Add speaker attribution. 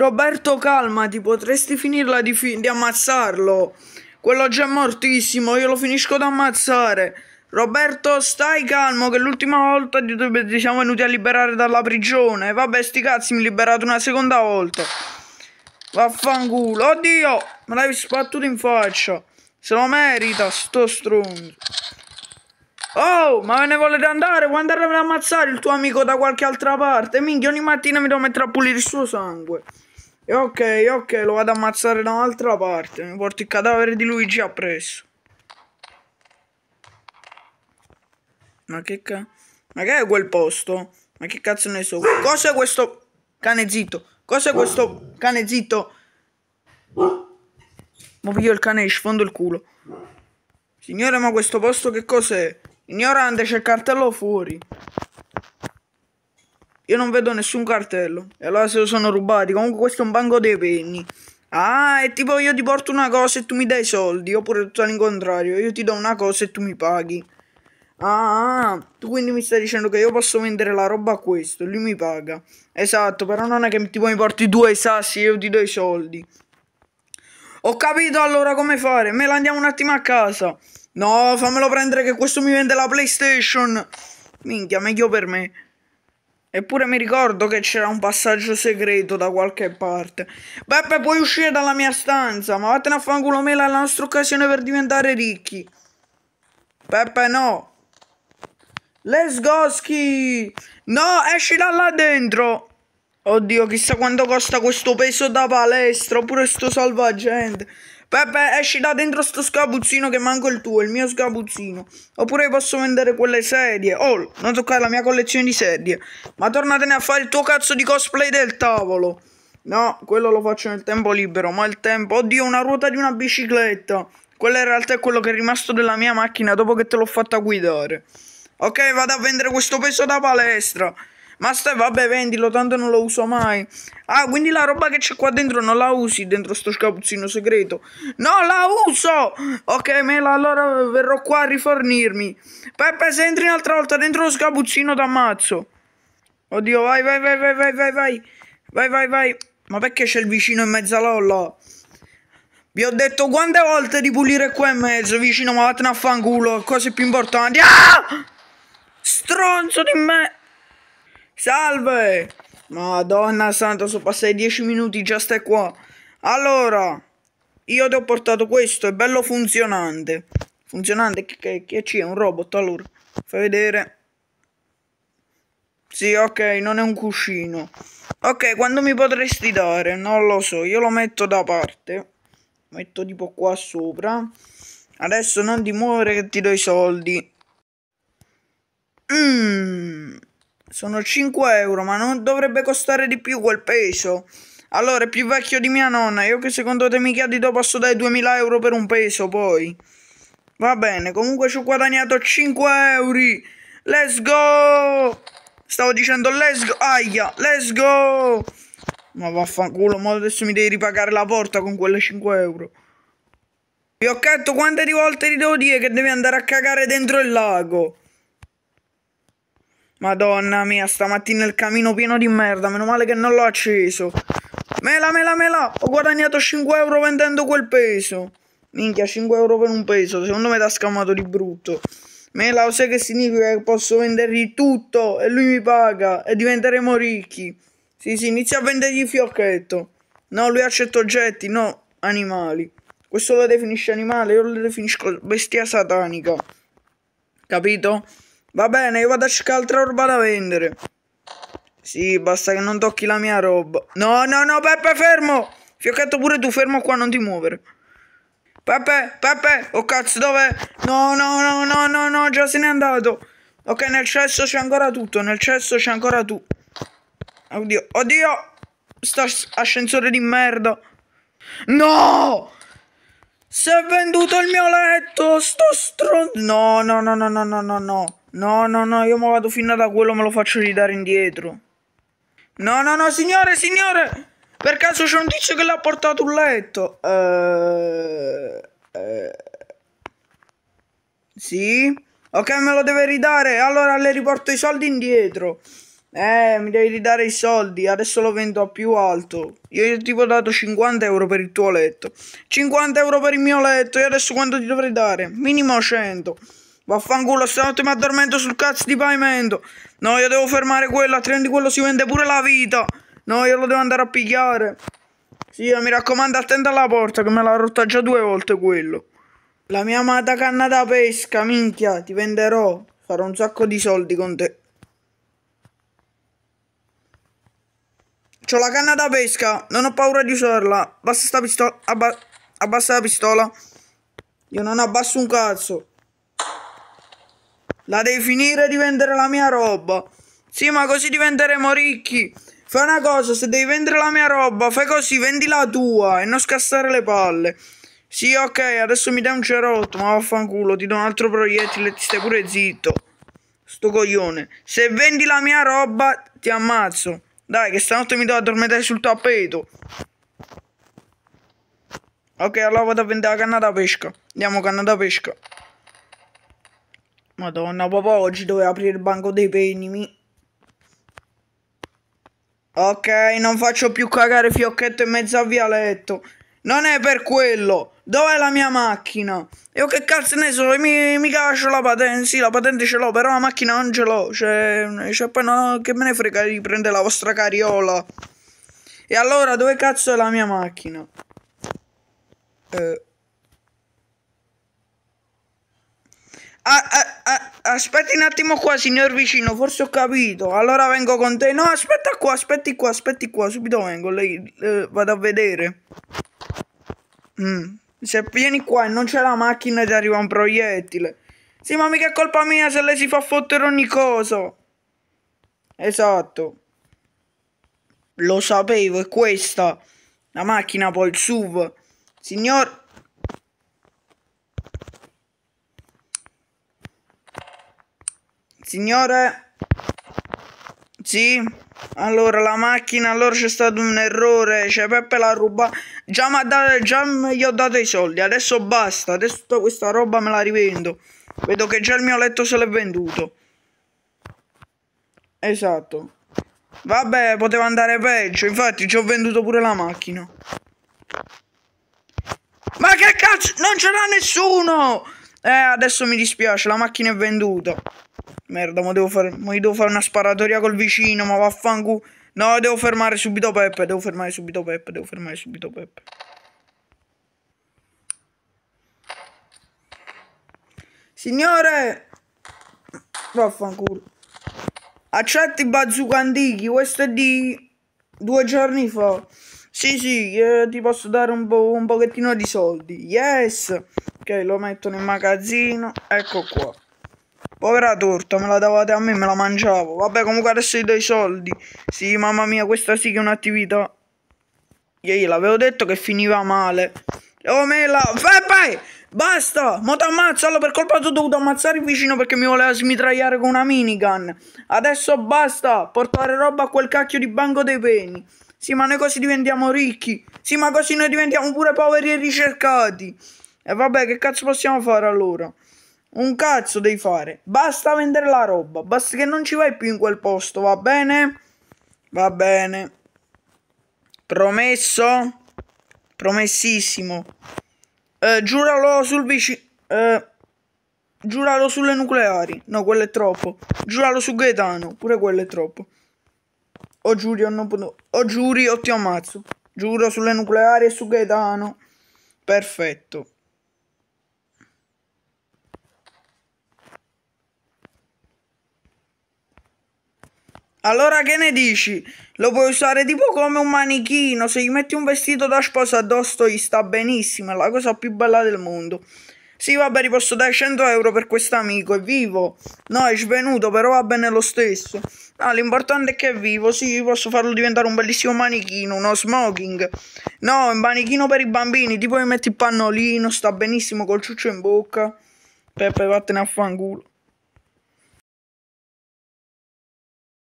Speaker 1: Roberto, calmati, potresti finirla di, fi di ammazzarlo. Quello già è mortissimo, io lo finisco ammazzare. Roberto, stai calmo, che l'ultima volta ti siamo venuti a liberare dalla prigione. Vabbè, sti cazzi, mi liberato una seconda volta. Vaffanculo, oddio, me l'hai sbattuto in faccia. Se lo merita, sto stronzo. Oh, ma ve ne volete andare? Vuoi andare ad ammazzare il tuo amico da qualche altra parte? Minchia, ogni mattina mi devo mettere a pulire il suo sangue. E ok, ok, lo vado ad ammazzare da un'altra parte. Mi porto il cadavere di Luigi appresso. Ma che cazzo? Ma che è quel posto? Ma che cazzo ne so? Cos'è questo cane zitto? Cos'è questo cane zitto? Ma piglio il cane e sfondo il culo. Signore, ma questo posto che cos'è? Ignorante, c'è il cartello fuori. Io non vedo nessun cartello. E allora se lo sono rubati. Comunque questo è un banco dei penny. Ah, è tipo io ti porto una cosa e tu mi dai soldi. Oppure tutto all'incontrario. Io ti do una cosa e tu mi paghi. Ah, tu quindi mi stai dicendo che io posso vendere la roba a questo. Lui mi paga. Esatto, però non è che tipo mi porti due sassi e io ti do i soldi. Ho capito allora come fare. Me la andiamo un attimo a casa. No, fammelo prendere che questo mi vende la PlayStation. Minchia, meglio per me. Eppure mi ricordo che c'era un passaggio segreto da qualche parte. Beppe, puoi uscire dalla mia stanza, ma vattene a fanculo mela è la nostra occasione per diventare ricchi. Beppe, no. Let's go, ski! No, esci da là dentro! Oddio, chissà quanto costa questo peso da palestra, oppure sto salvagente. Peppe, esci da dentro sto sgabuzzino che manco il tuo, il mio sgabuzzino. Oppure posso vendere quelle sedie. Oh, non toccare la mia collezione di sedie. Ma tornatene a fare il tuo cazzo di cosplay del tavolo. No, quello lo faccio nel tempo libero, ma il tempo... Oddio, una ruota di una bicicletta. Quello in realtà è quello che è rimasto della mia macchina dopo che te l'ho fatta guidare. Ok, vado a vendere questo peso da palestra. Ma stai, vabbè, vendilo, tanto non lo uso mai. Ah, quindi la roba che c'è qua dentro non la usi, dentro sto scapuzzino segreto. No, la uso! Ok, Mela, allora verrò qua a rifornirmi. Peppe, se entri un'altra volta dentro lo scapuzzino t'ammazzo. Oddio, vai, vai, vai, vai, vai, vai, vai. Vai, vai, vai. Ma perché c'è il vicino in mezzo all'ollo? Vi ho detto quante volte di pulire qua in mezzo, vicino, ma vattene a fanculo, cose più importanti. Ah! Stronzo di me! Salve! Madonna santa, sono passati dieci minuti, già stai qua. Allora, io ti ho portato questo, è bello funzionante. Funzionante, che, che c'è? Un robot, allora. Fai vedere. Sì, ok, non è un cuscino. Ok, quando mi potresti dare? Non lo so, io lo metto da parte. Metto tipo qua sopra. Adesso non ti muovere che ti do i soldi. Mmm... Sono 5 euro, ma non dovrebbe costare di più quel peso. Allora, è più vecchio di mia nonna. Io che secondo te mi chiedi dopo posso dare 2000 euro per un peso, poi. Va bene, comunque ci ho guadagnato 5 euro. Let's go! Stavo dicendo let's go, aia, let's go! Ma vaffanculo, ma adesso mi devi ripagare la porta con quelle 5 euro. ho detto quante volte ti devo dire che devi andare a cagare dentro il lago? Madonna mia, stamattina il camino pieno di merda, meno male che non l'ho acceso. Mela, mela, mela, ho guadagnato 5 euro vendendo quel peso. Minchia, 5 euro per un peso, secondo me t'ha scammato di brutto. Mela, lo sai che significa che posso vendergli tutto e lui mi paga e diventeremo ricchi. Sì, sì, inizia a vendergli fiocchetto. No, lui accetta oggetti, no, animali. Questo lo definisce animale, io lo definisco bestia satanica. Capito? Va bene, io vado a cercare altra roba da vendere. Sì, basta che non tocchi la mia roba. No, no, no, Peppe, fermo! Fiocchetto pure tu, fermo qua, non ti muovere. Peppe, Peppe, oh cazzo, dov'è? No, no, no, no, no, no, già se n'è andato. Ok, nel cesso c'è ancora tutto, nel cesso c'è ancora tu. Oddio, oddio! Sto ascensore di merda. No! Si è venduto il mio letto, sto stronzo. no, no, no, no, no, no, no. No, no, no, io mi vado fino da quello, me lo faccio ridare indietro. No, no, no, signore, signore! Per caso c'è un tizio che l'ha portato un letto. Uh, uh, sì? Ok, me lo deve ridare. Allora le riporto i soldi indietro. Eh, mi devi ridare i soldi. Adesso lo vendo a più alto. Io ti ho tipo dato 50 euro per il tuo letto. 50 euro per il mio letto. E adesso quanto ti dovrei dare? Minimo 100. Vaffanculo, stanotte mi addormento sul cazzo di pavimento. No, io devo fermare quello, altrimenti quello si vende pure la vita. No, io lo devo andare a pigliare. Sì, eh, mi raccomando, attenta alla porta che me l'ha rotta già due volte quello. La mia amata canna da pesca, minchia, ti venderò. Farò un sacco di soldi con te. C'ho la canna da pesca, non ho paura di usarla. Basta sta pistola, abba abbassa la pistola. Io non abbasso un cazzo. La devi finire di vendere la mia roba. Sì, ma così diventeremo ricchi. Fai una cosa, se devi vendere la mia roba, fai così, vendi la tua e non scassare le palle. Sì, ok, adesso mi dai un cerotto, ma vaffanculo, ti do un altro proiettile e ti stai pure zitto. Sto coglione. Se vendi la mia roba, ti ammazzo. Dai, che stanotte mi devo addormentare sul tappeto. Ok, allora vado a vendere la canna da pesca. Andiamo canna da pesca. Madonna, papà oggi doveva aprire il banco dei penimi. Ok, non faccio più cagare fiocchetto in mezzo a vialetto. Non è per quello. Dov'è la mia macchina? Io che cazzo ne so, mi, mica lascio la patente. Sì, la patente ce l'ho, però la macchina non ce l'ho. Cioè, cioè poi no, che me ne frega di prendere la vostra cariola. E allora, dove cazzo è la mia macchina? Eh... aspetti un attimo qua, signor vicino, forse ho capito. Allora vengo con te. No, aspetta qua, aspetti qua, aspetti qua, subito vengo. Lei eh, vado a vedere. Mm. Se vieni qua e non c'è la macchina ti arriva un proiettile. Sì, ma mica è colpa mia se lei si fa fottere ogni cosa. Esatto. Lo sapevo, è questa. La macchina poi il SUV. Signor... signore? Sì? Allora, la macchina, allora c'è stato un errore, cioè Peppe l'ha rubata. Già, già, gli ho dato i soldi, adesso basta, adesso tutta questa roba me la rivendo. Vedo che già il mio letto se l'è venduto. Esatto. Vabbè, poteva andare peggio, infatti ci ho venduto pure la macchina. Ma che cazzo? Non c'era nessuno! Eh, adesso mi dispiace, la macchina è venduta. Merda, ma devo fare... Ma devo fare una sparatoria col vicino, ma vaffanculo. No, devo fermare subito Peppe, devo fermare subito Peppe, devo fermare subito Peppe. Signore! Vaffanculo. Accetti bazooka antichi, questo è di due giorni fa. Sì, sì, eh, ti posso dare un, po un pochettino di soldi. Yes! Ok, lo mettono in magazzino. Ecco qua. Povera torta, me la davate a me, me la mangiavo. Vabbè, comunque adesso gli do i soldi. Sì, mamma mia, questa sì che è un'attività. Ieri l'avevo detto che finiva male. Oh, me la... Vai, vai! Basta! Mo t'ammazzo! Allora, per colpa tua ho dovuto ammazzare il vicino perché mi voleva smitragliare con una minigun. Adesso basta! Portare roba a quel cacchio di banco dei peni. Sì, ma noi così diventiamo ricchi. Sì, ma così noi diventiamo pure poveri e ricercati. E vabbè, che cazzo possiamo fare allora? Un cazzo devi fare. Basta vendere la roba. Basta che non ci vai più in quel posto, va bene? Va bene. Promesso? Promessissimo. Eh, giuralo sul vicino... Eh, giuralo sulle nucleari. No, quello è troppo. Giuralo su Gaetano. Pure quello è troppo. O giuri o non posso... O giuri o ti ammazzo. Giuro sulle nucleari e su Gaetano. Perfetto. Allora che ne dici? Lo puoi usare tipo come un manichino, se gli metti un vestito da sposa addosso gli sta benissimo, è la cosa più bella del mondo. Sì, vabbè, ti posso dare 100 euro per questo amico, è vivo. No, è svenuto, però va bene lo stesso. No, l'importante è che è vivo, sì, posso farlo diventare un bellissimo manichino, uno smoking. No, un manichino per i bambini, tipo gli metti il pannolino, sta benissimo col ciuccio in bocca. Peppe, vattene a fanculo.